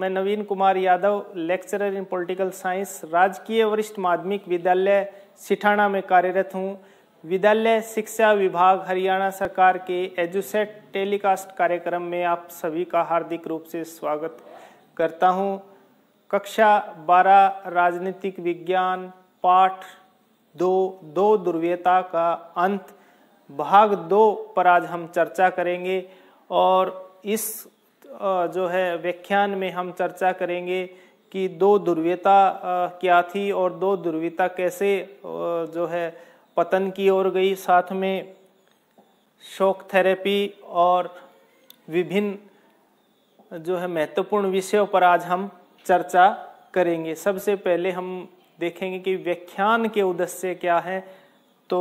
मैं Naveen Kumar Yadav lecturer in political science राजकीय वरिष्ठ माध्यमिक विद्यालय सिठाना में कार्यरत हूँ विद्यालय शिक्षा विभाग हरियाणा सरकार के एजुसेट टेलीकास्ट कार्यक्रम में आप सभी का हार्दिक रूप से स्वागत करता हूँ कक्षा बारह राजनीतिक विज्ञान पाठ दो दो दुर्व्यता का अंत भाग दो पर आज हम चर्चा करेंगे और इस जो है व्याख्यान में हम चर्चा करेंगे कि दो दुर्व्यता क्या थी और दो दुर्व्यता कैसे जो है पतन की ओर गई साथ में शोक थेरेपी और विभिन्न जो है महत्वपूर्ण विषयों पर आज हम चर्चा करेंगे सबसे पहले हम देखेंगे कि व्याख्यान के उद्देश्य क्या है तो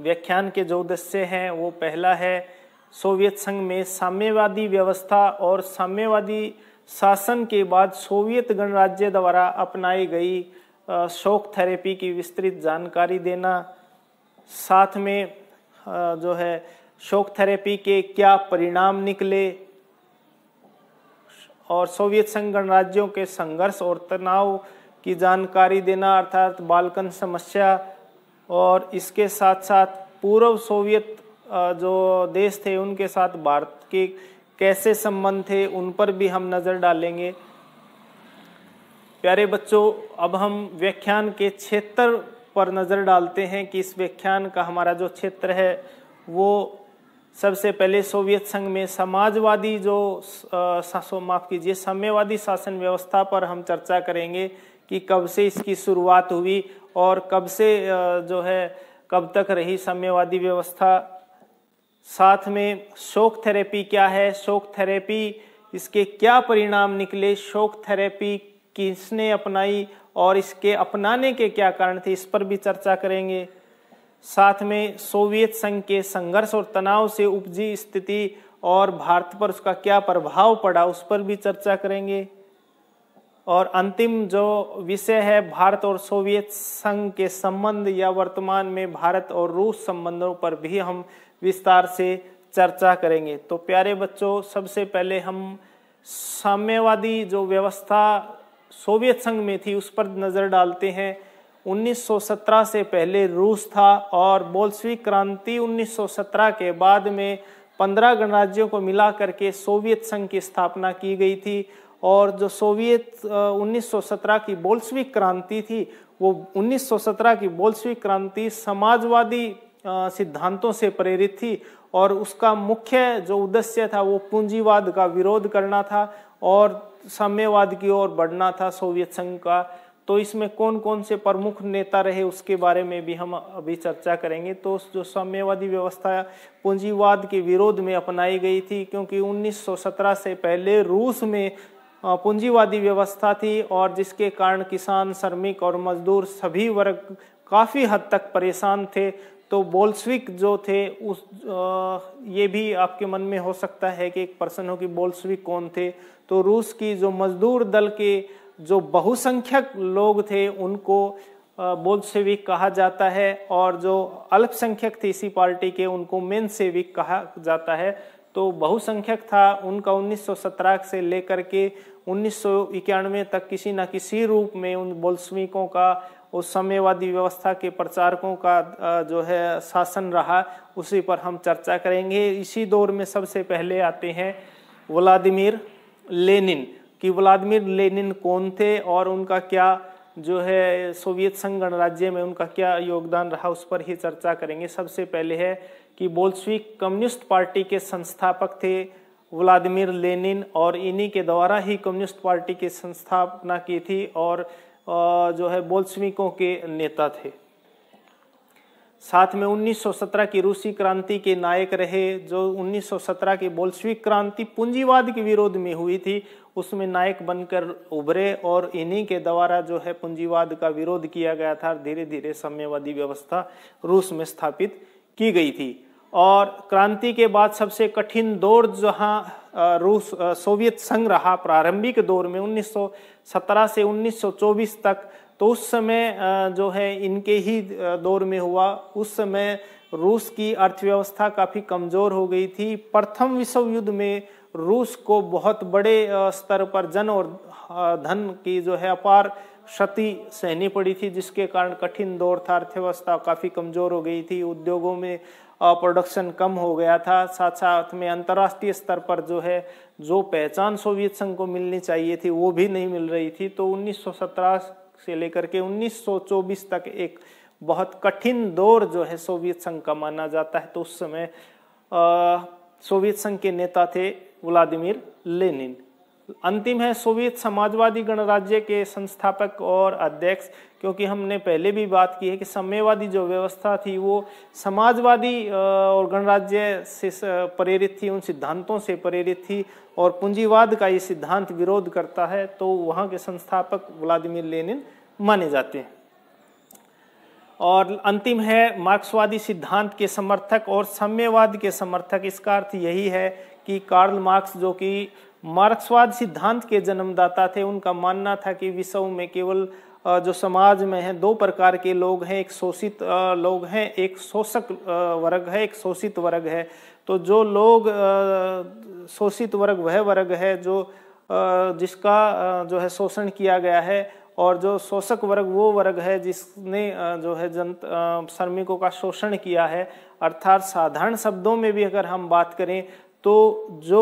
व्याख्यान के जो उद्देश्य हैं वो पहला है सोवियत संघ में साम्यवादी व्यवस्था और साम्यवादी शासन के बाद सोवियत गणराज्य द्वारा अपनाई गई शोक थेरेपी की विस्तृत जानकारी देना साथ में जो है शोक थेरेपी के क्या परिणाम निकले और सोवियत संघ गणराज्यों के संघर्ष और तनाव की जानकारी देना अर्थात बालकन समस्या और इसके साथ साथ पूर्व सोवियत जो देश थे उनके साथ भारत के कैसे संबंध थे उन पर भी हम नज़र डालेंगे प्यारे बच्चों अब हम व्याख्यान के क्षेत्र पर नज़र डालते हैं कि इस व्याख्यान का हमारा जो क्षेत्र है वो सबसे पहले सोवियत संघ में समाजवादी जो माफ़ कीजिए साम्यवादी शासन व्यवस्था पर हम चर्चा करेंगे कि कब से इसकी शुरुआत हुई और कब से जो है कब तक रही साम्यवादी व्यवस्था साथ में शोक थेरेपी क्या है शोक थेरेपी इसके क्या परिणाम निकले शोक थेरेपी किसने अपनाई और इसके अपनाने के क्या कारण थे इस पर भी चर्चा करेंगे साथ में सोवियत संघ के संघर्ष और तनाव से उपजी स्थिति और भारत पर उसका क्या प्रभाव पड़ा उस पर भी चर्चा करेंगे और अंतिम जो विषय है भारत और सोवियत संघ के संबंध या वर्तमान में भारत और रूस संबंधों पर भी हम विस्तार से चर्चा करेंगे तो प्यारे बच्चों सबसे पहले हम साम्यवादी जो व्यवस्था सोवियत संघ में थी उस पर नज़र डालते हैं 1917 से पहले रूस था और बोल्सविक क्रांति 1917 के बाद में 15 गणराज्यों को मिला करके सोवियत संघ की स्थापना की गई थी और जो सोवियत 1917 की बोल्सविक क्रांति थी वो 1917 की बोल्सविक क्रांति समाजवादी सिद्धांतों से प्रेरित थी और उसका मुख्य जो उद्देश्य था वो पूंजीवाद का विरोध करना था और साम्यवाद की ओर बढ़ना था सोवियत संघ का तो इसमें कौन कौन से प्रमुख नेता रहे उसके बारे में भी हम अभी चर्चा करेंगे तो जो साम्यवादी व्यवस्था पूंजीवाद के विरोध में अपनाई गई थी क्योंकि 1917 से पहले रूस में पूंजीवादी व्यवस्था थी और जिसके कारण किसान श्रमिक और मजदूर सभी वर्ग काफ़ी हद तक परेशान थे तो बोल्सविक जो थे उस ये भी आपके मन में हो सकता है कि एक पर्सन हो कि बोल्सविक कौन थे तो रूस की जो मजदूर दल के जो बहुसंख्यक लोग थे उनको बोल्सविक कहा जाता है और जो अल्पसंख्यक थे इसी पार्टी के उनको मेन सेविक कहा जाता है तो बहुसंख्यक था उनका 1917 से लेकर के उन्नीस तक किसी ना किसी रूप में उन बोल्सविकों का उस साम्यवादी व्यवस्था के प्रचारकों का जो है शासन रहा उसी पर हम चर्चा करेंगे इसी दौर में सबसे पहले आते हैं व्लादिमिर लेनिन कि व्लादिमिर लेनिन कौन थे और उनका क्या जो है सोवियत संघ गणराज्य में उनका क्या योगदान रहा उस पर ही चर्चा करेंगे सबसे पहले है कि बोल्सविक कम्युनिस्ट पार्टी के संस्थापक थे व्लादिमिर लेनिन और इन्हीं के द्वारा ही कम्युनिस्ट पार्टी की संस्थापना की थी और जो है बोल्सविकों के नेता थे साथ में 1917 की रूसी क्रांति के नायक रहे जो 1917 की बोल्सविक क्रांति पूंजीवाद के विरोध में हुई थी उसमें नायक बनकर उभरे और इन्हीं के द्वारा जो है पूंजीवाद का विरोध किया गया था धीरे धीरे साम्यवादी व्यवस्था रूस में स्थापित की गई थी और क्रांति के बाद सबसे कठिन दौर जहां रूस सोवियत संघ रहा प्रारंभिक दौर में उन्नीस सत्रह से 1924 तक तो उस समय जो है इनके ही दौर में हुआ उस समय रूस की अर्थव्यवस्था काफ़ी कमज़ोर हो गई थी प्रथम विश्व युद्ध में रूस को बहुत बड़े स्तर पर जन और धन की जो है अपार क्षति सहनी पड़ी थी जिसके कारण कठिन दौर था अर्थव्यवस्था काफ़ी कमज़ोर हो गई थी उद्योगों में प्रोडक्शन कम हो गया था साथ साथ में अंतर्राष्ट्रीय स्तर पर जो है जो पहचान सोवियत संघ को मिलनी चाहिए थी वो भी नहीं मिल रही थी तो 1917 से लेकर के 1924 तक एक बहुत कठिन दौर जो है सोवियत संघ का माना जाता है तो उस समय सोवियत संघ के नेता थे व्लादिमिर लेनिन अंतिम है सोवियत समाजवादी गणराज्य के संस्थापक और अध्यक्ष क्योंकि हमने पहले भी बात की है कि सम्यवादी जो व्यवस्था थी वो समाजवादी और गणराज्य से प्रेरित थी उन सिद्धांतों से प्रेरित थी और पूंजीवाद का ये सिद्धांत विरोध करता है तो वहाँ के संस्थापक व्लादिमिर लेनिन माने जाते हैं और अंतिम है मार्क्सवादी सिद्धांत के समर्थक और साम्यवाद के समर्थक इसका अर्थ यही है कि कार्ल मार्क्स जो कि मार्क्सवाद सिद्धांत के जन्मदाता थे उनका मानना था कि विश्व में केवल जो समाज में है दो प्रकार के लोग हैं एक शोषित लोग हैं एक शोषक वर्ग है एक शोषित वर्ग है तो जो लोग शोषित वर्ग वह वर्ग है जो जिसका जो है शोषण किया गया है और जो शोषक वर्ग वो वर्ग है जिसने जो है जन श्रमिकों का शोषण किया है अर्थात साधारण शब्दों में भी अगर हम बात करें तो जो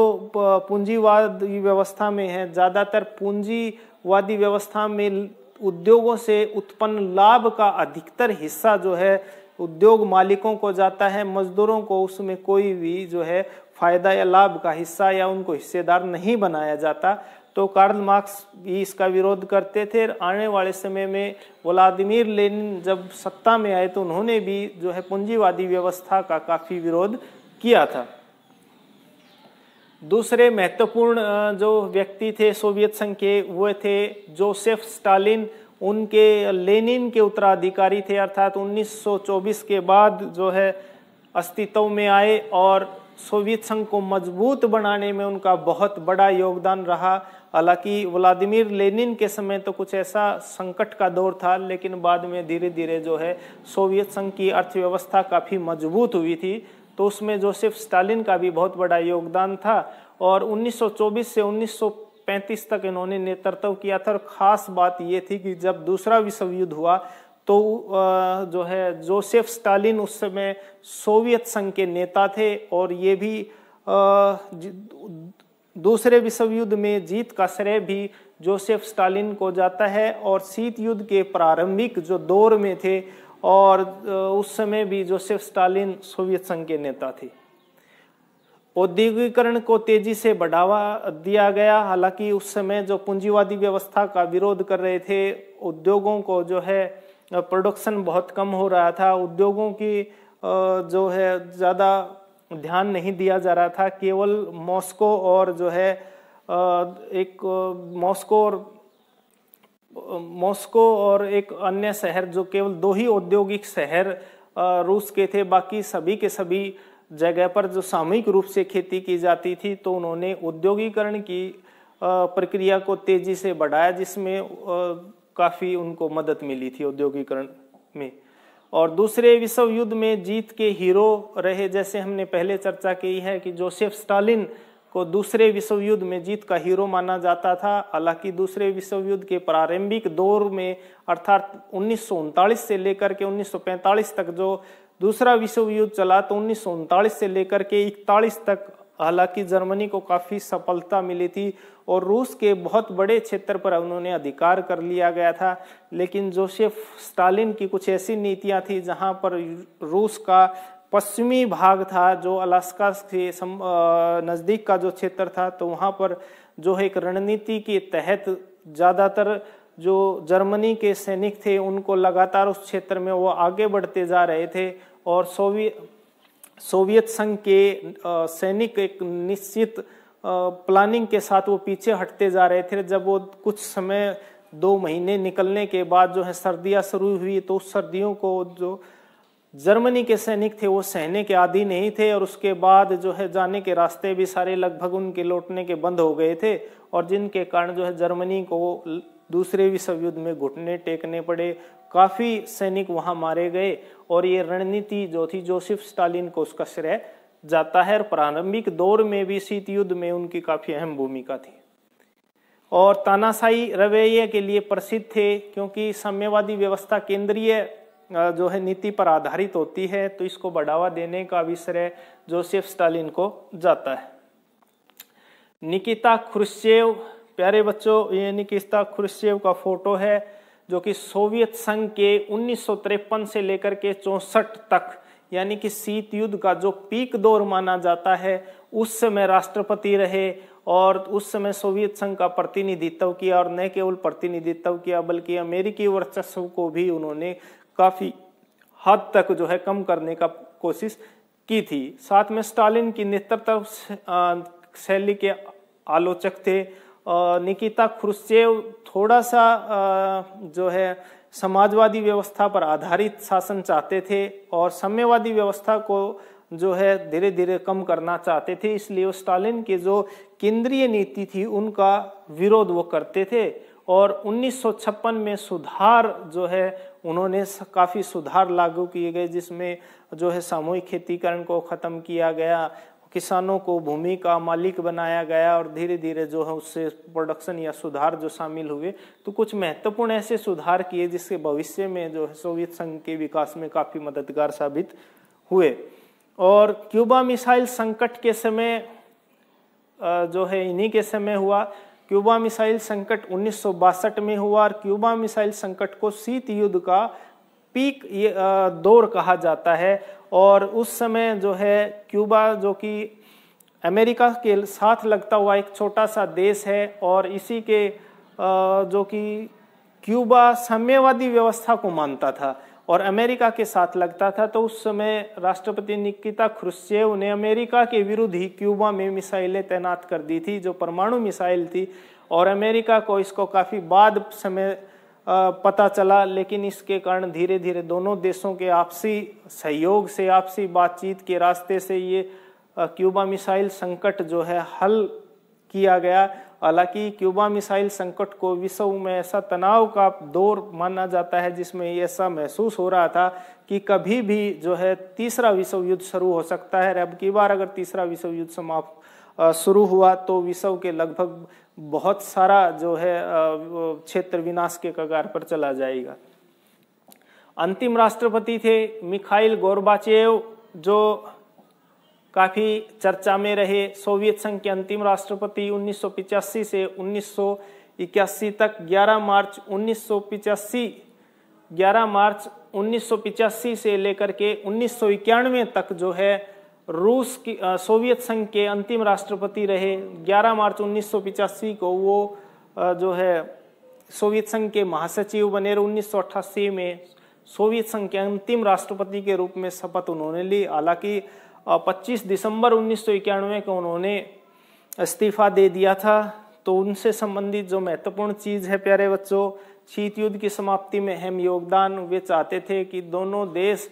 पूंजीवाद व्यवस्था में है ज़्यादातर पूंजीवादी व्यवस्था में उद्योगों से उत्पन्न लाभ का अधिकतर हिस्सा जो है उद्योग मालिकों को जाता है मजदूरों को उसमें कोई भी जो है फायदा या लाभ का हिस्सा या उनको हिस्सेदार नहीं बनाया जाता तो कार्ल मार्क्स भी इसका विरोध करते थे आने वाले समय में व्लादिमिर लेनिन जब सत्ता में आए तो उन्होंने भी जो है पूंजीवादी व्यवस्था का काफ़ी विरोध किया था दूसरे महत्वपूर्ण जो व्यक्ति थे सोवियत संघ के वो थे जोसेफ स्टालिन उनके लेनिन के उत्तराधिकारी थे अर्थात 1924 के बाद जो है अस्तित्व में आए और सोवियत संघ को मजबूत बनाने में उनका बहुत बड़ा योगदान रहा हालांकि व्लादिमिर लेनिन के समय तो कुछ ऐसा संकट का दौर था लेकिन बाद में धीरे धीरे जो है सोवियत संघ की अर्थव्यवस्था काफ़ी मजबूत हुई थी तो उसमें जोसेफ स्टालिन का भी बहुत बड़ा योगदान था और 1924 से 1935 तक इन्होंने नेतृत्व किया था और ख़ास बात ये थी कि जब दूसरा विश्व युद्ध हुआ तो जो है जोसेफ स्टालिन उस समय सोवियत संघ के नेता थे और ये भी दूसरे विश्व युद्ध में जीत का श्रेय भी जोसेफ स्टालिन को जाता है और शीत युद्ध के प्रारंभिक जो दौर में थे और उस समय भी जोसेफ स्टालिन सोवियत संघ के नेता थे औद्योगिकरण को तेजी से बढ़ावा दिया गया हालांकि उस समय जो पूंजीवादी व्यवस्था का विरोध कर रहे थे उद्योगों को जो है प्रोडक्शन बहुत कम हो रहा था उद्योगों की जो है ज़्यादा ध्यान नहीं दिया जा रहा था केवल मॉस्को और जो है एक मॉस्को और मॉस्को और एक अन्य शहर जो केवल दो ही औद्योगिक शहर रूस के थे बाकी सभी के सभी जगह पर जो सामूहिक रूप से खेती की जाती थी तो उन्होंने उद्योगीकरण की प्रक्रिया को तेजी से बढ़ाया जिसमें काफ़ी उनको मदद मिली थी औद्योगिकरण में और दूसरे विश्व युद्ध में जीत के हीरो रहे जैसे हमने पहले चर्चा की है कि जोसेफ स्टालिन को दूसरे विश्व युद्ध में जीत का हीरो माना जाता था हालांकि दूसरे विश्व युद्ध के प्रारंभिक दौर में अर्थात उन्नीस से लेकर के 1945 तक जो दूसरा विश्व युद्ध चला तो उन्नीस से लेकर के इकतालीस तक हालांकि जर्मनी को काफ़ी सफलता मिली थी और रूस के बहुत बड़े क्षेत्र पर उन्होंने अधिकार कर लिया गया था लेकिन जोसेफ स्टालिन की कुछ ऐसी नीतियां थी जहां पर रूस का पश्चिमी भाग था जो अलास्का के नज़दीक का जो क्षेत्र था तो वहाँ पर जो है एक रणनीति के तहत ज़्यादातर जो जर्मनी के सैनिक थे उनको लगातार उस क्षेत्र में वो आगे बढ़ते जा रहे थे और सोवियत सोवियत संघ के सैनिक एक निश्चित प्लानिंग के साथ वो पीछे हटते जा रहे थे जब वो कुछ समय दो महीने निकलने के बाद जो है सर्दियां शुरू हुई तो उस सर्दियों को जो जर्मनी के सैनिक थे वो सहने के आदि नहीं थे और उसके बाद जो है जाने के रास्ते भी सारे लगभग उनके लौटने के बंद हो गए थे और जिनके कारण जो है जर्मनी को दूसरे विश्व युद्ध में घुटने टेकने पड़े काफ़ी सैनिक वहां मारे गए और ये रणनीति जो थी जोसेफ स्टालिन को उसका श्रेय जाता है और प्रारंभिक दौर में भी शीत युद्ध में उनकी काफ़ी अहम भूमिका थी और तानाशाही रवैये के लिए प्रसिद्ध थे क्योंकि साम्यवादी व्यवस्था केंद्रीय जो है नीति पर आधारित होती है तो इसको बढ़ावा देने का विषय जोसेफ स्टालिन को जाता है निकिता खुरशेव प्यारे बच्चों ये निकिता खुरशेव का फोटो है जो कि सोवियत संघ के उन्नीस से लेकर के चौसठ तक यानी कि शीत युद्ध का जो पीक दौर माना जाता है उस समय राष्ट्रपति रहे और उस समय सोवियत संघ का प्रतिनिधित्व किया और न केवल प्रतिनिधित्व किया बल्कि अमेरिकी वर्चस्व को भी उन्होंने काफ़ी हद तक जो है कम करने का कोशिश की थी साथ में स्टालिन की नेतृत्व शैली के आलोचक थे निकिता खुर्सेव थोड़ा सा जो है समाजवादी व्यवस्था पर आधारित शासन चाहते थे और साम्यवादी व्यवस्था को जो है धीरे धीरे कम करना चाहते थे इसलिए वो स्टालिन के जो केंद्रीय नीति थी उनका विरोध वो करते थे और 1956 में सुधार जो है उन्होंने काफ़ी सुधार लागू किए गए जिसमें जो है सामूहिक खेतीकरण को ख़त्म किया गया किसानों को भूमि का मालिक बनाया गया और धीरे धीरे जो है उससे प्रोडक्शन या सुधार जो शामिल हुए तो कुछ महत्वपूर्ण ऐसे सुधार किए जिसके भविष्य में जो है सोवियत संघ के विकास में काफ़ी मददगार साबित हुए और क्यूबा मिसाइल संकट के समय जो है इन्हीं के समय हुआ क्यूबा मिसाइल संकट उन्नीस में हुआ और क्यूबा मिसाइल संकट को शीत युद्ध का पीक ये दौर कहा जाता है और उस समय जो है क्यूबा जो कि अमेरिका के साथ लगता हुआ एक छोटा सा देश है और इसी के जो कि क्यूबा साम्यवादी व्यवस्था को मानता था और अमेरिका के साथ लगता था तो उस समय राष्ट्रपति निकिता खुरुशेव ने अमेरिका के विरुद्ध ही क्यूबा में मिसाइलें तैनात कर दी थी जो परमाणु मिसाइल थी और अमेरिका को इसको काफ़ी बाद समय पता चला लेकिन इसके कारण धीरे धीरे दोनों देशों के आपसी सहयोग से आपसी बातचीत के रास्ते से ये क्यूबा मिसाइल संकट जो है हल किया गया हालांकि क्यूबा मिसाइल संकट को विश्व में ऐसा तनाव का दौर माना जाता है जिसमें ऐसा महसूस हो रहा था कि कभी भी जो है तीसरा विश्व युद्ध शुरू हो सकता है अब की बार अगर तीसरा विश्व युद्ध समाप्त शुरू हुआ तो विश्व के लगभग बहुत सारा जो है क्षेत्र विनाश के कगार पर चला जाएगा अंतिम राष्ट्रपति थे मिखाइल गोरबाचेव जो काफ़ी चर्चा में रहे सोवियत संघ के अंतिम राष्ट्रपति उन्नीस से उन्नीस तक 11 मार्च उन्नीस 11 मार्च उन्नीस से लेकर के उन्नीस तक जो है रूस की सोवियत संघ के अंतिम राष्ट्रपति रहे 11 मार्च उन्नीस को वो जो है सोवियत संघ के महासचिव बने रहे उन्नीस में सोवियत संघ के अंतिम राष्ट्रपति के रूप में शपथ उन्होंने ली हालांकि 25 दिसंबर उन्नीस को उन्होंने इस्तीफा दे दिया था तो उनसे संबंधित जो महत्वपूर्ण चीज़ है प्यारे बच्चों शीत युद्ध की समाप्ति में अहम योगदान वे चाहते थे कि दोनों देश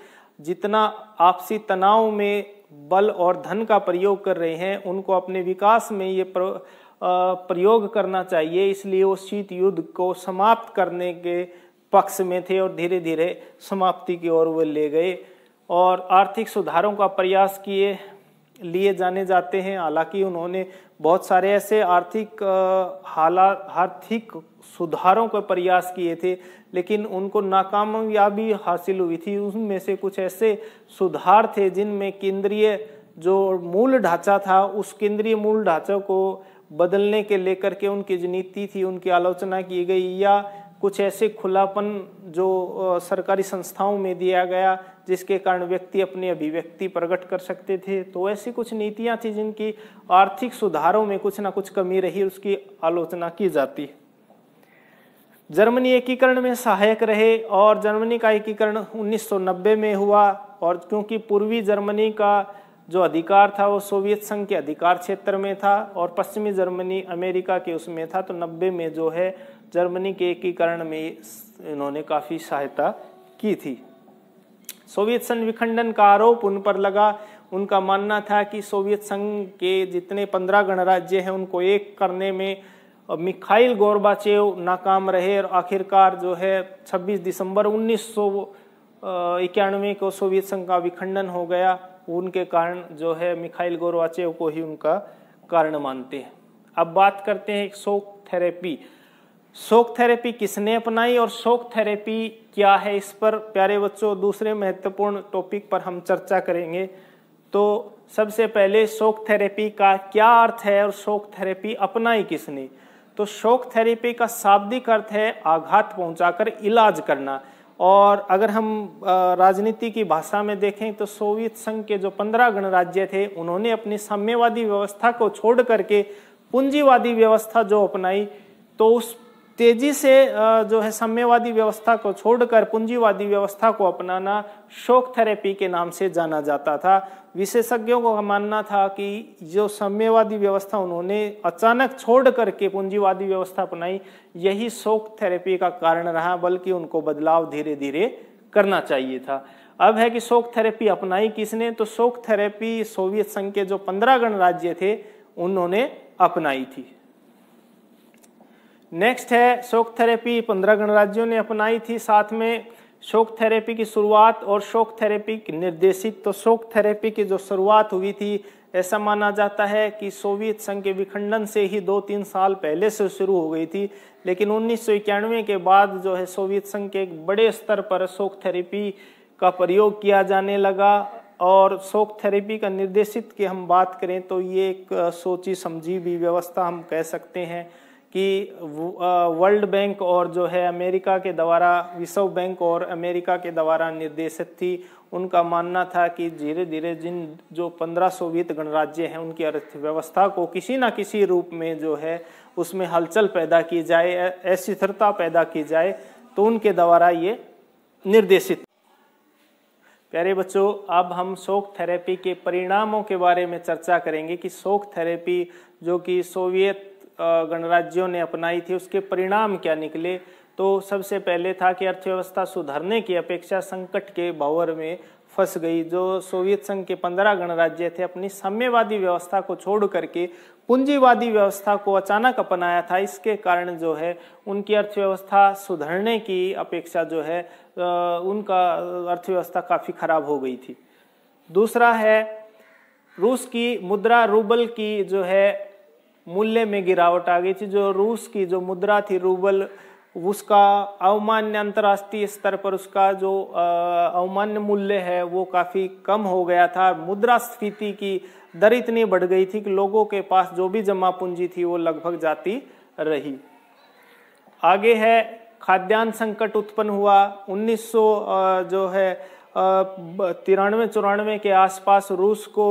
जितना आपसी तनाव में बल और धन का प्रयोग कर रहे हैं उनको अपने विकास में ये प्र, प्रयोग करना चाहिए इसलिए वो शीत युद्ध को समाप्त करने के पक्ष में थे और धीरे धीरे समाप्ति की ओर वे ले गए और आर्थिक सुधारों का प्रयास किए लिए जाने जाते हैं हालांकि उन्होंने बहुत सारे ऐसे आर्थिक हाला आर्थिक सुधारों का प्रयास किए थे लेकिन उनको नाकामयाबी हासिल हुई थी उनमें से कुछ ऐसे सुधार थे जिनमें केंद्रीय जो मूल ढांचा था उस केंद्रीय मूल ढांचे को बदलने के लेकर के उनकी जो नीति थी उनकी आलोचना की गई या कुछ ऐसे खुलापन जो सरकारी संस्थाओं में दिया गया जिसके कारण व्यक्ति अपनी अभिव्यक्ति प्रकट कर सकते थे तो ऐसी कुछ नीतियाँ थी जिनकी आर्थिक सुधारों में कुछ ना कुछ कमी रही उसकी आलोचना की जाती है जर्मनी एकीकरण में सहायक रहे और जर्मनी का एकीकरण 1990 में हुआ और क्योंकि पूर्वी जर्मनी का जो अधिकार था वो सोवियत संघ के अधिकार क्षेत्र में था और पश्चिमी जर्मनी अमेरिका के उसमें था तो 90 में जो है जर्मनी के एकीकरण में इन्होंने काफ़ी सहायता की थी सोवियत संघ विखंडन का आरोप उन पर लगा उनका मानना था कि सोवियत संघ के जितने पंद्रह गणराज्य हैं उनको एक करने में मिखाइल गोरबाचेव नाकाम रहे और आखिरकार जो है 26 दिसंबर उन्नीस इक्यानवे को सोवियत संघ का विखंडन हो गया उनके कारण जो है मिखाइल गोरबाचेव को ही उनका कारण मानते हैं अब बात करते हैं एक शोक थेरेपी शोक थेरेपी किसने अपनाई और शोक थेरेपी क्या है इस पर प्यारे बच्चों दूसरे महत्वपूर्ण टॉपिक पर हम चर्चा करेंगे तो सबसे पहले शोक थेरेपी का क्या अर्थ है और शोक थेरेपी अपनाई किसने तो शोक थेरेपी का शाब्दिक अर्थ है आघात पहुंचाकर इलाज करना और अगर हम राजनीति की भाषा में देखें तो सोवियत संघ के जो पंद्रह गणराज्य थे उन्होंने अपनी साम्यवादी व्यवस्था को छोड़ करके पूंजीवादी व्यवस्था जो अपनाई तो उस तेजी से जो है साम्यवादी व्यवस्था को छोड़कर पूंजीवादी व्यवस्था को अपनाना शोक थेरेपी के नाम से जाना जाता था विशेषज्ञों का मानना था कि जो साम्यवादी व्यवस्था उन्होंने अचानक छोड़ करके पूंजीवादी व्यवस्था अपनाई यही शोक थेरेपी का कारण रहा बल्कि उनको बदलाव धीरे धीरे करना चाहिए था अब है कि शोक थेरेपी अपनाई किसने तो शोक थेरेपी सोवियत संघ के जो पंद्रह गणराज्य थे उन्होंने अपनाई थी नेक्स्ट है शोक थेरेपी पंद्रह गणराज्यों ने अपनाई थी साथ में शोक थेरेपी की शुरुआत और शोक थेरेपी निर्देशित तो शोक थेरेपी की जो शुरुआत हुई थी ऐसा माना जाता है कि सोवियत संघ के विखंडन से ही दो तीन साल पहले से शुरू हो गई थी लेकिन उन्नीस के बाद जो है सोवियत संघ के एक बड़े स्तर पर शोक थेरेपी का प्रयोग किया जाने लगा और शोक थेरेपी का निर्देशित की हम बात करें तो ये एक सोची समझी भी व्यवस्था हम कह सकते हैं कि वर्ल्ड बैंक और जो है अमेरिका के द्वारा विश्व बैंक और अमेरिका के द्वारा निर्देशित थी उनका मानना था कि धीरे धीरे जिन जो पंद्रह सोवियत गणराज्य हैं उनकी अर्थव्यवस्था को किसी ना किसी रूप में जो है उसमें हलचल पैदा की जाए अस्थिरता पैदा की जाए तो उनके द्वारा ये निर्देशित प्यारे बच्चों अब हम शोक थेरेपी के परिणामों के बारे में चर्चा करेंगे कि शोक थेरेपी जो कि सोवियत गणराज्यों ने अपनाई थी उसके परिणाम क्या निकले तो सबसे पहले था कि अर्थव्यवस्था सुधरने की अपेक्षा संकट के भंवर में फंस गई जो सोवियत संघ के पंद्रह गणराज्य थे अपनी साम्यवादी व्यवस्था को छोड़ करके पूंजीवादी व्यवस्था को अचानक अपनाया था इसके कारण जो है उनकी अर्थव्यवस्था सुधरने की अपेक्षा जो है उनका अर्थव्यवस्था काफ़ी खराब हो गई थी दूसरा है रूस की मुद्रा रूबल की जो है मूल्य में गिरावट आ गई थी जो रूस की जो मुद्रा थी रूबल उसका अवमान्य अंतर्राष्ट्रीय स्तर पर उसका जो अवमान्य मूल्य है वो काफ़ी कम हो गया था मुद्रास्फीति की दर इतनी बढ़ गई थी कि लोगों के पास जो भी जमा पूंजी थी वो लगभग जाती रही आगे है खाद्यान्न संकट उत्पन्न हुआ 1900 जो है तिरानवे चौरानवे के आसपास रूस को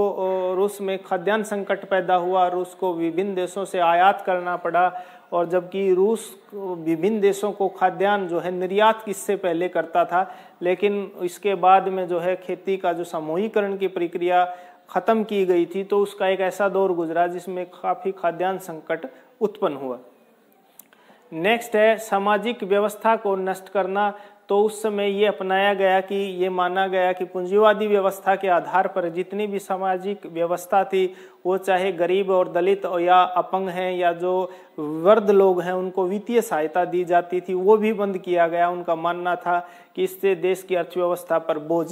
रूस में खाद्यान्न संकट पैदा हुआ रूस को विभिन्न देशों से आयात करना पड़ा और जबकि रूस विभिन्न देशों को खाद्यान्न जो है निर्यात किससे पहले करता था लेकिन इसके बाद में जो है खेती का जो सामूहिकरण की प्रक्रिया ख़त्म की गई थी तो उसका एक ऐसा दौर गुजरा जिसमें काफ़ी खाद्यान्न संकट उत्पन्न हुआ नेक्स्ट है सामाजिक व्यवस्था को नष्ट करना तो उस समय ये अपनाया गया कि ये माना गया कि पूंजीवादी व्यवस्था के आधार पर जितनी भी सामाजिक व्यवस्था थी वो चाहे गरीब और दलित और या अपंग हैं या जो वर्द लोग हैं उनको वित्तीय सहायता दी जाती थी वो भी बंद किया गया उनका मानना था कि इससे देश की अर्थव्यवस्था पर बोझ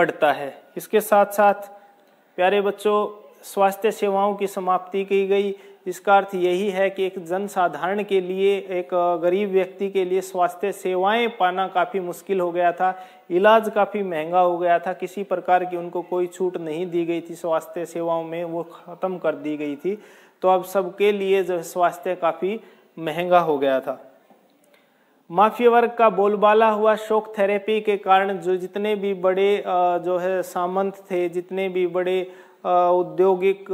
बढ़ता है इसके साथ साथ प्यारे बच्चों स्वास्थ्य सेवाओं की समाप्ति की गई इसका अर्थ यही है कि एक जनसाधारण के लिए एक गरीब व्यक्ति के लिए स्वास्थ्य सेवाएं पाना काफ़ी मुश्किल हो गया था इलाज काफ़ी महंगा हो गया था किसी प्रकार की उनको कोई छूट नहीं दी गई थी स्वास्थ्य सेवाओं में वो ख़त्म कर दी गई थी तो अब सबके लिए जो स्वास्थ्य काफ़ी महंगा हो गया था माफिया वर्ग का बोलबाला हुआ शोक थेरेपी के कारण जो जितने भी बड़े जो है सामंत थे जितने भी बड़े औद्योगिक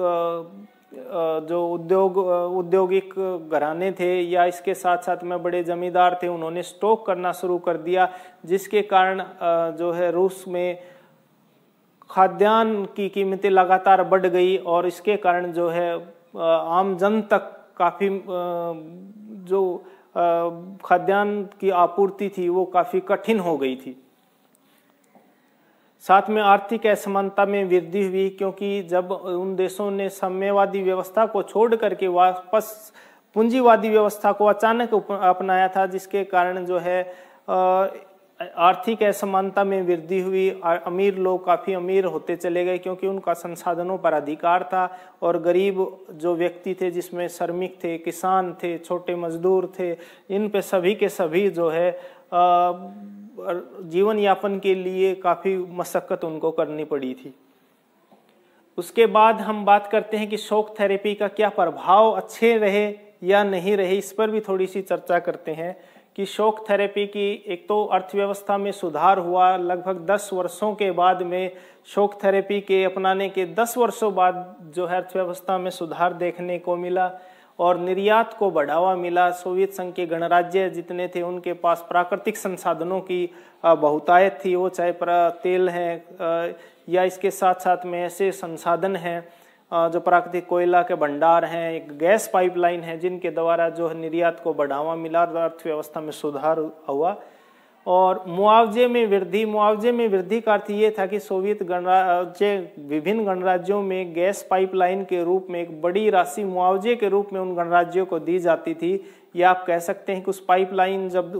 जो उद्योग उद्योगिक घराने थे या इसके साथ साथ में बड़े जमींदार थे उन्होंने स्टॉक करना शुरू कर दिया जिसके कारण जो है रूस में खाद्यान्न की कीमतें लगातार बढ़ गई और इसके कारण जो है आम जन तक काफ़ी जो खाद्यान्न की आपूर्ति थी वो काफ़ी कठिन हो गई थी साथ में आर्थिक असमानता में वृद्धि हुई क्योंकि जब उन देशों ने साम्यवादी व्यवस्था को छोड़ करके वापस पूंजीवादी व्यवस्था को अचानक अपनाया था जिसके कारण जो है आर्थिक असमानता में वृद्धि हुई अमीर लोग काफ़ी अमीर होते चले गए क्योंकि उनका संसाधनों पर अधिकार था और गरीब जो व्यक्ति थे जिसमें श्रमिक थे किसान थे छोटे मजदूर थे इन पे सभी के सभी जो है आ, जीवन यापन के लिए काफ़ी मशक्क़त उनको करनी पड़ी थी उसके बाद हम बात करते हैं कि शोक थेरेपी का क्या प्रभाव अच्छे रहे या नहीं रहे इस पर भी थोड़ी सी चर्चा करते हैं कि शोक थेरेपी की एक तो अर्थव्यवस्था में सुधार हुआ लगभग 10 वर्षों के बाद में शोक थेरेपी के अपनाने के 10 वर्षों बाद जो है अर्थव्यवस्था में सुधार देखने को मिला और निर्यात को बढ़ावा मिला सोवियत संघ के गणराज्य जितने थे उनके पास प्राकृतिक संसाधनों की बहुतायत थी वो चाहे तेल है या इसके साथ साथ में ऐसे संसाधन हैं जो प्राकृतिक कोयला के भंडार हैं एक गैस पाइपलाइन है जिनके द्वारा जो निर्यात को बढ़ावा मिला और अर्थव्यवस्था में सुधार हुआ और मुआवजे में वृद्धि मुआवजे में वृद्धि का अर्थ ये था कि सोवियत गणराज्य विभिन्न गणराज्यों में गैस पाइपलाइन के रूप में एक बड़ी राशि मुआवजे के रूप में उन गणराज्यों को दी जाती थी या आप कह सकते हैं कि उस पाइपलाइन जब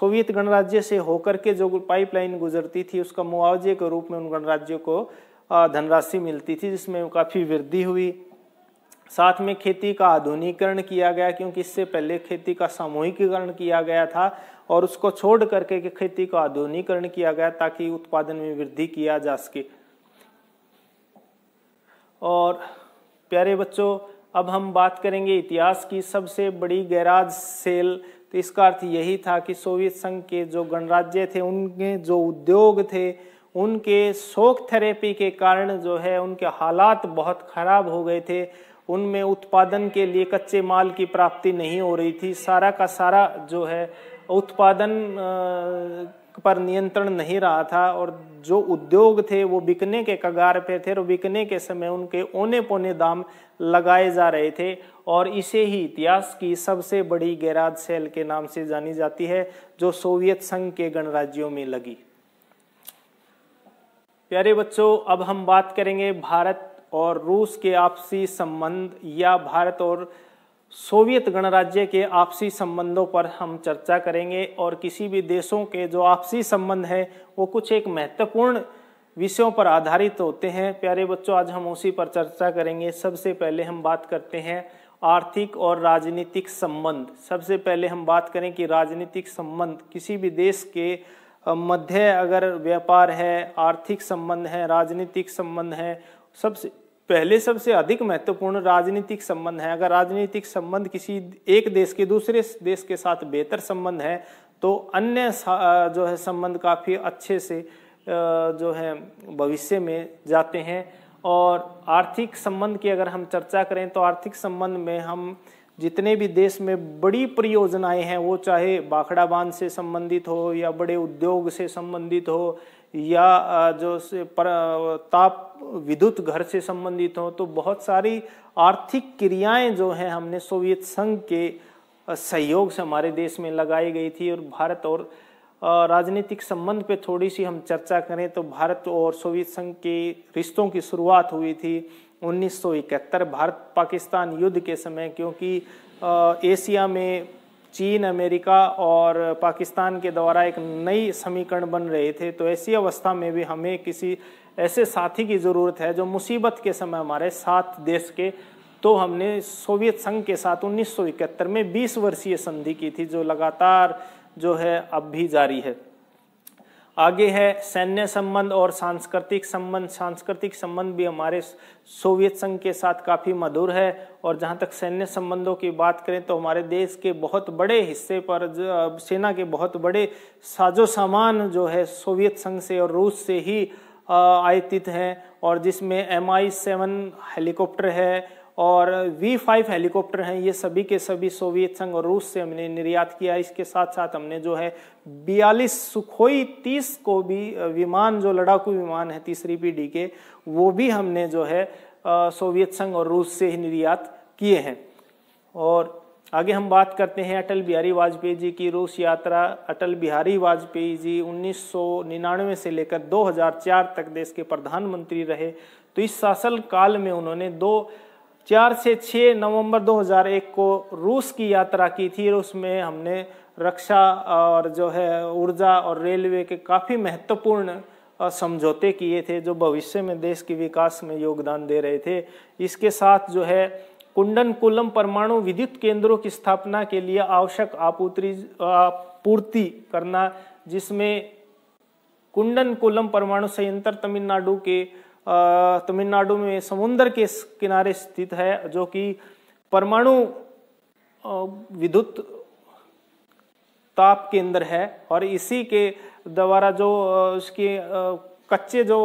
सोवियत गणराज्य से होकर के जो पाइपलाइन गुजरती थी उसका मुआवजे के रूप में उन गणराज्यों को धनराशि मिलती थी जिसमें काफ़ी वृद्धि हुई साथ में खेती का आधुनिकरण किया गया क्योंकि इससे पहले खेती का सामूहिकीकरण किया गया था और उसको छोड़ करके के खेती को आधुनिकरण किया गया ताकि उत्पादन में वृद्धि किया जा सके और प्यारे बच्चों अब हम बात करेंगे इतिहास की सबसे बड़ी गैराज सेल तो इसका अर्थ यही था कि सोवियत संघ के जो गणराज्य थे उनके जो उद्योग थे उनके शोक थेरेपी के कारण जो है उनके हालात बहुत खराब हो गए थे उनमें उत्पादन के लिए कच्चे माल की प्राप्ति नहीं हो रही थी सारा का सारा जो है उत्पादन पर नियंत्रण नहीं रहा था और जो उद्योग थे वो बिकने के कगार पे थे और बिकने के समय उनके ओने पोने दाम लगाए जा रहे थे और इसे ही इतिहास की सबसे बड़ी गैराज सेल के नाम से जानी जाती है जो सोवियत संघ के गणराज्यों में लगी प्यारे बच्चों अब हम बात करेंगे भारत और रूस के आपसी संबंध या भारत और सोवियत गणराज्य के आपसी संबंधों पर हम चर्चा करेंगे और किसी भी देशों के जो आपसी संबंध हैं वो कुछ एक महत्वपूर्ण विषयों पर आधारित होते हैं प्यारे बच्चों आज हम उसी पर चर्चा करेंगे सबसे पहले हम बात करते हैं आर्थिक और राजनीतिक संबंध सबसे पहले हम बात करें कि राजनीतिक संबंध किसी भी देश के मध्य अगर व्यापार है आर्थिक संबंध है राजनीतिक संबंध है सबसे पहले सबसे अधिक महत्वपूर्ण राजनीतिक संबंध है अगर राजनीतिक संबंध किसी एक देश के दूसरे देश के साथ बेहतर संबंध है तो अन्य जो है संबंध काफ़ी अच्छे से जो है भविष्य में जाते हैं और आर्थिक संबंध की अगर हम चर्चा करें तो आर्थिक संबंध में हम जितने भी देश में बड़ी परियोजनाएं हैं वो चाहे बाखड़ा बांध से संबंधित हो या बड़े उद्योग से संबंधित हो या जो से पर, ताप विद्युत घर से संबंधित हो तो बहुत सारी आर्थिक क्रियाएं जो हैं हमने सोवियत संघ के सहयोग से हमारे देश में लगाई गई थी और भारत और राजनीतिक संबंध पे थोड़ी सी हम चर्चा करें तो भारत और सोवियत संघ के रिश्तों की शुरुआत हुई थी 1971 भारत पाकिस्तान युद्ध के समय क्योंकि एशिया में चीन अमेरिका और पाकिस्तान के द्वारा एक नई समीकरण बन रहे थे तो ऐसी अवस्था में भी हमें किसी ऐसे साथी की ज़रूरत है जो मुसीबत के समय हमारे साथ देश के तो हमने सोवियत संघ के साथ उन्नीस में 20 वर्षीय संधि की थी जो लगातार जो है अब भी जारी है आगे है सैन्य संबंध और सांस्कृतिक संबंध सांस्कृतिक संबंध भी हमारे सोवियत संघ के साथ काफ़ी मधुर है और जहाँ तक सैन्य संबंधों की बात करें तो हमारे देश के बहुत बड़े हिस्से पर सेना के बहुत बड़े साजो सामान जो है सोवियत संघ से और रूस से ही आयतित हैं और जिसमें एम आई सेवन हेलीकॉप्टर है और वी फाइव हेलीकॉप्टर हैं ये सभी के सभी सोवियत संघ और रूस से हमने निर्यात किया इसके साथ साथ हमने जो है बयालीस सुखोई तीस को भी विमान जो लड़ाकू विमान है तीसरी पीढ़ी के वो भी हमने जो है सोवियत संघ और रूस से ही निर्यात किए हैं और आगे हम बात करते हैं अटल बिहारी वाजपेयी जी की रूस यात्रा अटल बिहारी वाजपेयी जी उन्नीस से लेकर 2004 तक देश के प्रधानमंत्री रहे तो इस शासन काल में उन्होंने दो चार से छः नवंबर 2001 को रूस की यात्रा की थी उसमें हमने रक्षा और जो है ऊर्जा और रेलवे के काफ़ी महत्वपूर्ण समझौते किए थे जो भविष्य में देश के विकास में योगदान दे रहे थे इसके साथ जो है कुंडन कुलम परमाणु विद्युत केंद्रों की स्थापना के लिए आवश्यक आपूर्ति आपूर्ति करना जिसमें कुंडन कुलम परमाणु संयंत्र तमिलनाडु के तमिलनाडु में समुन्द्र के किनारे स्थित है जो कि परमाणु विद्युत ताप केंद्र है और इसी के द्वारा जो उसके कच्चे जो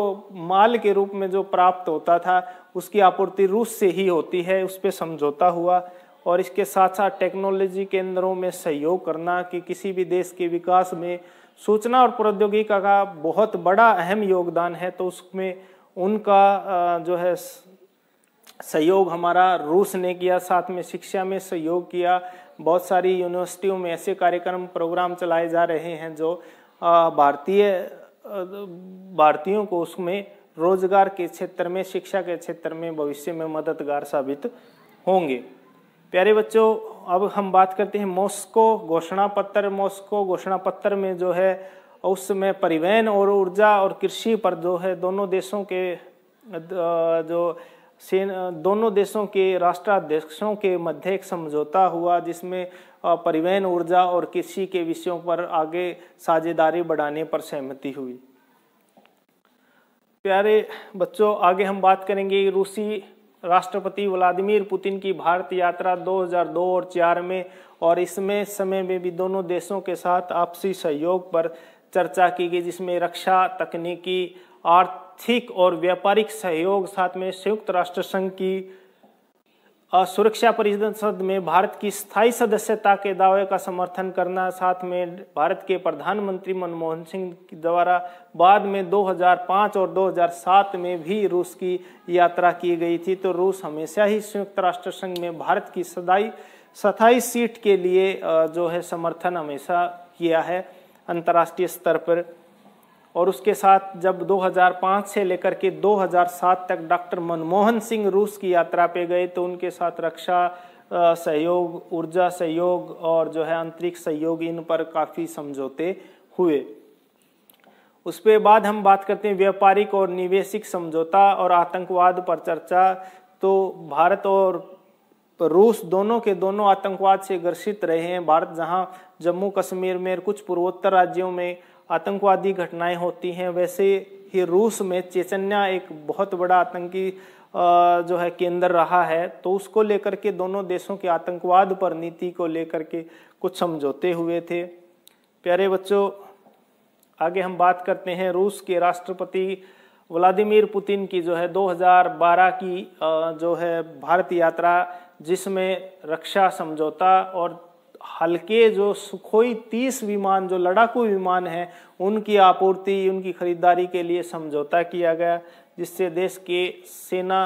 माल के रूप में जो प्राप्त होता था उसकी आपूर्ति रूस से ही होती है उस पर समझौता हुआ और इसके साथ साथ टेक्नोलॉजी केंद्रों में सहयोग करना कि किसी भी देश के विकास में सूचना और प्रौद्योगिकी का बहुत बड़ा अहम योगदान है तो उसमें उनका जो है सहयोग हमारा रूस ने किया साथ में शिक्षा में सहयोग किया बहुत सारी यूनिवर्सिटियों में ऐसे कार्यक्रम प्रोग्राम चलाए जा रहे हैं जो भारतीय भारतीयों को उसमें रोजगार के क्षेत्र में शिक्षा के क्षेत्र में भविष्य में मददगार साबित होंगे प्यारे बच्चों अब हम बात करते हैं मॉस्को घोषणा पत्र मॉस्को घोषणा पत्र में जो है और उसमें परिवहन और ऊर्जा और कृषि पर जो है दोनों देशों के जो सेन दोनों देशों के राष्ट्राध्यक्षों के मध्य एक समझौता हुआ जिसमें परिवहन ऊर्जा और कृषि के विषयों पर आगे साझेदारी बढ़ाने पर सहमति हुई प्यारे बच्चों आगे हम बात करेंगे रूसी राष्ट्रपति व्लादिमीर पुतिन की भारत यात्रा 2002 और 4 में और इसमें समय में भी दोनों देशों के साथ आपसी सहयोग पर चर्चा की गई जिसमें रक्षा तकनीकी आर्थिक और व्यापारिक सहयोग साथ में संयुक्त राष्ट्र संघ की सुरक्षा परिषद में भारत की स्थायी सदस्यता के दावे का समर्थन करना साथ में भारत के प्रधानमंत्री मनमोहन सिंह द्वारा बाद में 2005 और 2007 में भी रूस की यात्रा की गई थी तो रूस हमेशा ही संयुक्त राष्ट्र संघ में भारत की सदाई स्थाई सीट के लिए जो है समर्थन हमेशा किया है अंतर्राष्ट्रीय स्तर पर और उसके साथ जब 2005 से लेकर के 2007 तक डॉक्टर मनमोहन सिंह रूस की यात्रा पे गए तो उनके साथ रक्षा सहयोग ऊर्जा सहयोग और जो है अंतरिक्ष सहयोग इन पर काफ़ी समझौते हुए उसके बाद हम बात करते हैं व्यापारिक और निवेशिक समझौता और आतंकवाद पर चर्चा तो भारत और रूस दोनों के दोनों आतंकवाद से ग्रसित रहे हैं भारत जहां जम्मू कश्मीर में कुछ पूर्वोत्तर राज्यों में आतंकवादी घटनाएं होती हैं वैसे ही रूस में चेचन्या एक बहुत बड़ा आतंकी जो है केंद्र रहा है तो उसको लेकर के दोनों देशों के आतंकवाद पर नीति को लेकर के कुछ समझौते हुए थे प्यारे बच्चों आगे हम बात करते हैं रूस के राष्ट्रपति व्लादिमीर पुतिन की जो है 2012 की जो है भारत यात्रा जिसमें रक्षा समझौता और हल्के जो सुखोई तीस विमान जो लड़ाकू विमान हैं उनकी आपूर्ति उनकी खरीदारी के लिए समझौता किया गया जिससे देश के सेना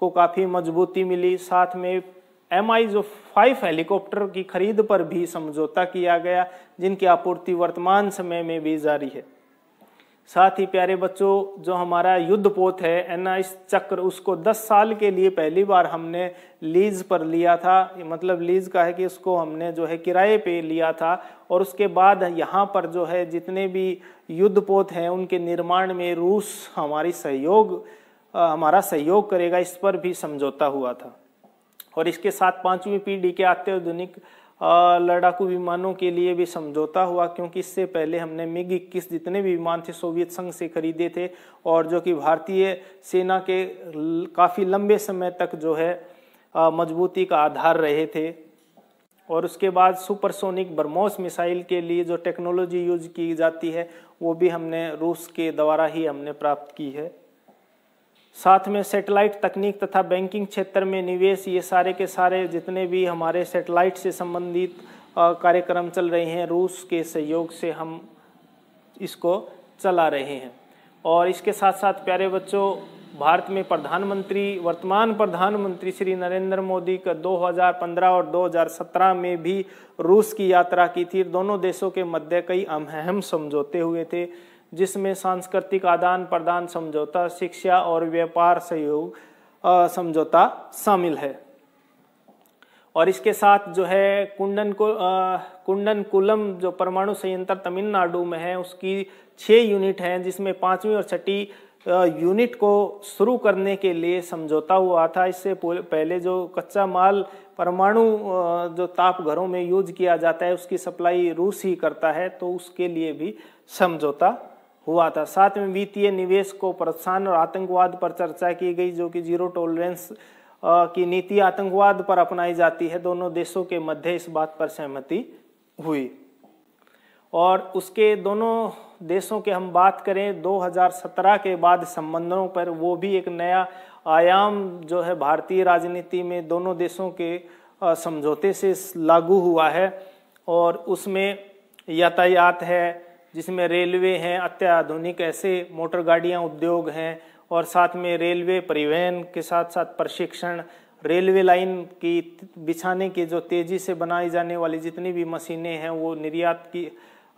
को काफ़ी मजबूती मिली साथ में एम आई जो फाइव हेलीकॉप्टर की खरीद पर भी समझौता किया गया जिनकी आपूर्ति वर्तमान समय में भी जारी है साथ ही प्यारे बच्चों जो हमारा युद्ध पोत है एन एनआईस चक्र उसको 10 साल के लिए पहली बार हमने लीज पर लिया था मतलब लीज का है कि उसको हमने जो है किराए पे लिया था और उसके बाद यहाँ पर जो है जितने भी युद्ध पोत हैं उनके निर्माण में रूस हमारी सहयोग हमारा सहयोग करेगा इस पर भी समझौता हुआ था और इसके साथ पांचवी पीढ़ी के अत्याधुनिक लड़ाकू विमानों के लिए भी समझौता हुआ क्योंकि इससे पहले हमने मिग इक्कीस जितने भी विमान थे सोवियत संघ से खरीदे थे और जो कि भारतीय सेना के काफ़ी लंबे समय तक जो है मजबूती का आधार रहे थे और उसके बाद सुपरसोनिक बर्मोस मिसाइल के लिए जो टेक्नोलॉजी यूज की जाती है वो भी हमने रूस के द्वारा ही हमने प्राप्त की है साथ में सेटेलाइट तकनीक तथा बैंकिंग क्षेत्र में निवेश ये सारे के सारे जितने भी हमारे सेटेलाइट से संबंधित कार्यक्रम चल रहे हैं रूस के सहयोग से हम इसको चला रहे हैं और इसके साथ साथ प्यारे बच्चों भारत में प्रधानमंत्री वर्तमान प्रधानमंत्री श्री नरेंद्र मोदी का 2015 और 2017 में भी रूस की यात्रा की थी दोनों देशों के मध्य कई अहम समझौते हुए थे जिसमें सांस्कृतिक आदान प्रदान समझौता शिक्षा और व्यापार सहयोग समझौता शामिल है और इसके साथ जो है कुंडन को आ, कुंडन कुलम जो परमाणु संयंत्र तमिलनाडु में है उसकी छः यूनिट हैं जिसमें पांचवी और छठी यूनिट को शुरू करने के लिए समझौता हुआ था इससे पहले जो कच्चा माल परमाणु जो ताप घरों में यूज किया जाता है उसकी सप्लाई रूस ही करता है तो उसके लिए भी समझौता हुआ था साथ में वित्तीय निवेश को प्रोत्साहन और आतंकवाद पर चर्चा की गई जो कि जीरो टॉलरेंस की नीति आतंकवाद पर अपनाई जाती है दोनों देशों के मध्य इस बात पर सहमति हुई और उसके दोनों देशों के हम बात करें 2017 के बाद संबंधों पर वो भी एक नया आयाम जो है भारतीय राजनीति में दोनों देशों के समझौते से लागू हुआ है और उसमें यातायात है जिसमें रेलवे हैं अत्याधुनिक ऐसे मोटर गाड़ियाँ उद्योग हैं और साथ में रेलवे परिवहन के साथ साथ प्रशिक्षण रेलवे लाइन की बिछाने की जो तेज़ी से बनाई जाने वाली जितनी भी मशीनें हैं वो निर्यात की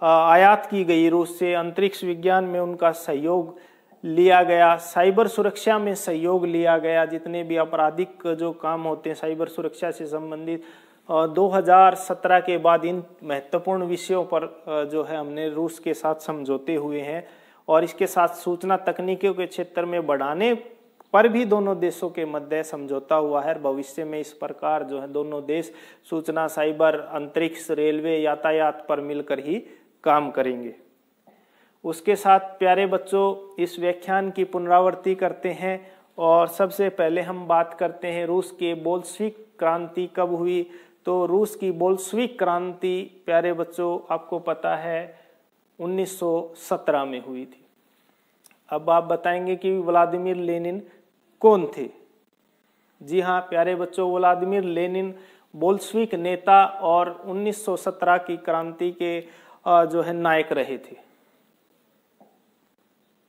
आयात की गई रूस से अंतरिक्ष विज्ञान में उनका सहयोग लिया गया साइबर सुरक्षा में सहयोग लिया गया जितने भी आपराधिक जो काम होते हैं साइबर सुरक्षा से संबंधित 2017 के बाद इन महत्वपूर्ण विषयों पर जो है हमने रूस के साथ समझौते हुए हैं और इसके साथ सूचना तकनीकियों के क्षेत्र में बढ़ाने पर भी दोनों देशों के मध्य समझौता हुआ है भविष्य में इस प्रकार जो है दोनों देश सूचना साइबर अंतरिक्ष रेलवे यातायात पर मिलकर ही काम करेंगे उसके साथ प्यारे बच्चों इस व्याख्यान की पुनरावृत्ति करते हैं और सबसे पहले हम बात करते हैं रूस के बोल्सिक क्रांति कब हुई तो रूस की बोल्सविक क्रांति प्यारे बच्चों आपको पता है 1917 में हुई थी अब आप बताएंगे कि व्लादिमिर लेनिन कौन थे जी हाँ प्यारे बच्चों व्लादिमिर लेनिन बोल्सविक नेता और 1917 की क्रांति के जो है नायक रहे थे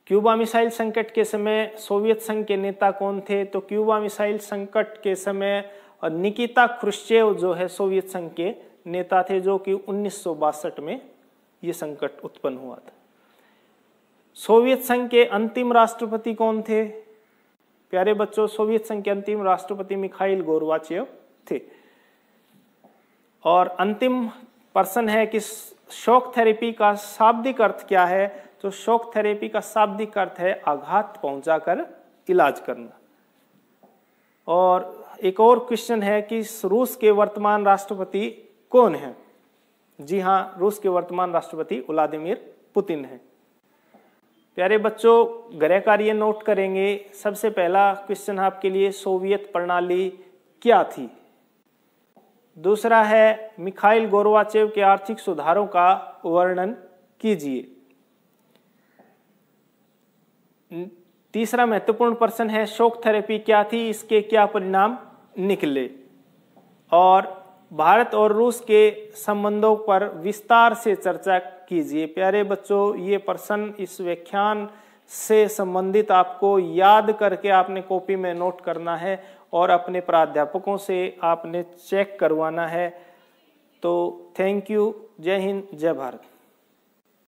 क्यूबा मिसाइल संकट के समय सोवियत संघ के नेता कौन थे तो क्यूबा मिसाइल संकट के समय और निकिता क्रुश्चेव जो है सोवियत संघ के नेता थे जो कि उन्नीस में ये संकट उत्पन्न हुआ था सोवियत संघ के अंतिम राष्ट्रपति कौन थे प्यारे बच्चों सोवियत संघ के अंतिम राष्ट्रपति मिखाइल गोरवाचेव थे और अंतिम पर्सन है कि शोक थेरेपी का शाब्दिक अर्थ क्या है तो शोक थेरेपी का शाब्दिक अर्थ है आघात पहुंचाकर इलाज करना और एक और क्वेश्चन है कि रूस के वर्तमान राष्ट्रपति कौन है जी हाँ रूस के वर्तमान राष्ट्रपति व्लादिमिर पुतिन है प्यारे बच्चों गृह कार्य नोट करेंगे सबसे पहला क्वेश्चन आपके लिए सोवियत प्रणाली क्या थी दूसरा है मिखाइल गोरवाचेव के आर्थिक सुधारों का वर्णन कीजिए तीसरा महत्वपूर्ण प्रश्न है शोक थेरेपी क्या थी इसके क्या परिणाम निकले और भारत और रूस के संबंधों पर विस्तार से चर्चा कीजिए प्यारे बच्चों ये प्रश्न इस व्याख्यान से संबंधित आपको याद करके आपने कॉपी में नोट करना है और अपने प्राध्यापकों से आपने चेक करवाना है तो थैंक यू जय हिंद जय भारत